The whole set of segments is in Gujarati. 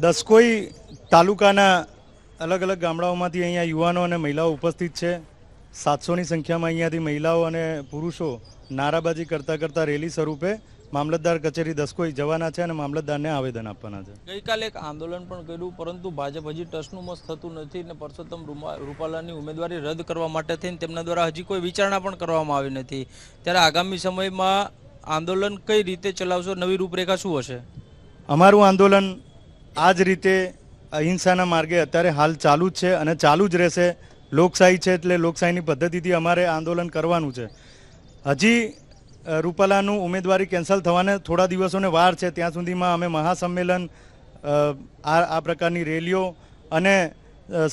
દસકોઈ તાલુકાના અલગ અલગ ગામડાઓમાંથી અહીંયા યુવાનો અને મહિલાઓ ઉપસ્થિત છે સાતસોની સંખ્યામાં અહીંયાથી મહિલાઓ અને પુરુષો નારાબાજી કરતાં કરતાં રેલી સ્વરૂપે મામલતદાર કચેરી દસકોઈ જવાના છે અને મામલતદારને આવેદન આપવાના છે ગઈકાલે એક આંદોલન પણ કર્યું પરંતુ ભાજપ હજી ટસનું મસ્ત થતું નથી અને પરસોત્તમ રૂપાલાની ઉમેદવારી રદ કરવા માટે થઈને તેમના દ્વારા હજી કોઈ વિચારણા પણ કરવામાં આવી નથી ત્યારે આગામી સમયમાં આંદોલન કઈ રીતે ચલાવશો નવી રૂપરેખા શું હશે અમારું આંદોલન આ જ રીતે અહિંસાના માર્ગે અત્યારે હાલ ચાલુ જ છે અને ચાલુ જ રહેશે લોકશાહી છે એટલે લોકશાહીની પદ્ધતિથી અમારે આંદોલન કરવાનું છે હજી રૂપાલાનું ઉમેદવારી કેન્સલ થવાને થોડા દિવસોને વાર છે ત્યાં સુધીમાં અમે મહાસંમેલન આ આ પ્રકારની રેલીઓ અને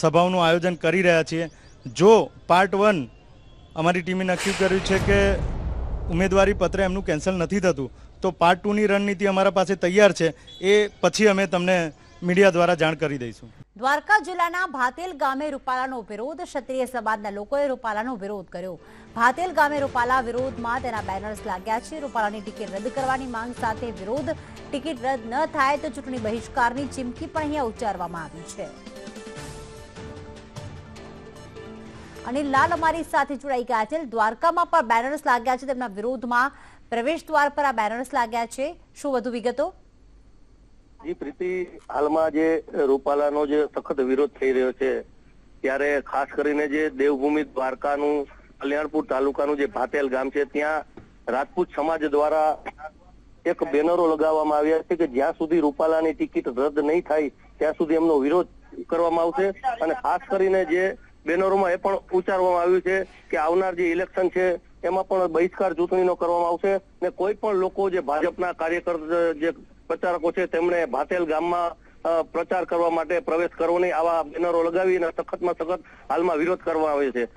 સભાઓનું આયોજન કરી રહ્યા છીએ જો પાર્ટ વન અમારી ટીમે નક્કી કર્યું છે કે ઉમેદવારી પત્ર એમનું કેન્સલ નથી થતું તો પાર્ટ ટુની રણનીતિ અમારા પાસે તૈયાર છે એ પછી અમે તમને મીડિયા દ્વારા જાણ કરી દઈશું દ્વારકા જિલ્લાના ભાતેલ ગામે રૂપાલાનો વિરોધ ક્ષત્રિય સમાજના લોકોએ રૂપાલાનો વિરોધ કર્યો ભાતેલ ગામે રૂપાલા વિરોધમાં તેના બેનર્સ લાગ્યા છે રૂપાલાની ટિકિટ રદ કરવાની માંગ સાથે વિરોધ ટિકિટ રદ ન થાય તો ચૂંટણી બહિષ્કારની ચીમકી પણ અહીંયા ઉચ્ચારવામાં આવી છે અનિલ લાલ અમારી સાથે જોડાઈ ગયા છે દ્વારકામાં પણ બેનર્સ લાગ્યા છે તેમના વિરોધમાં પ્રવેશ દ્વાર પર આ બેનર્સ લાગ્યા છે શું વધુ વિગતો જી પ્રીતિ હાલમાં જે રૂપાલાનો જે સખત વિરોધ થઈ રહ્યો છે ત્યારે ખાસ કરીને જે દેવભૂમિ દ્વારકાનું કલ્યાણપુર તાલુકાનું જે ભાતેલ ગામ છે ત્યાં રાજપૂત સમાજ દ્વારા એક બેનરો લગાવવામાં આવ્યા છે કે જ્યાં સુધી રૂપાલાની ટિકિટ રદ નહીં થાય ત્યાં સુધી એમનો વિરોધ કરવામાં આવશે અને ખાસ કરીને જે બેનરોમાં એ પણ ઉચ્ચારવામાં આવ્યું છે કે આવનાર જે ઇલેક્શન છે એમાં પણ બહિષ્કાર ચૂંટણીનો કરવામાં આવશે ને કોઈ પણ લોકો જે ભાજપના કાર્યકર જે પ્રચારકો છે તેમણે ભાથેલ ગામમાં પ્રચાર કરવા માટે પ્રવેશ કરવો નહીં આવા બેનરો લગાવીને સખતમાં સખત હાલમાં વિરોધ કરવામાં આવે છે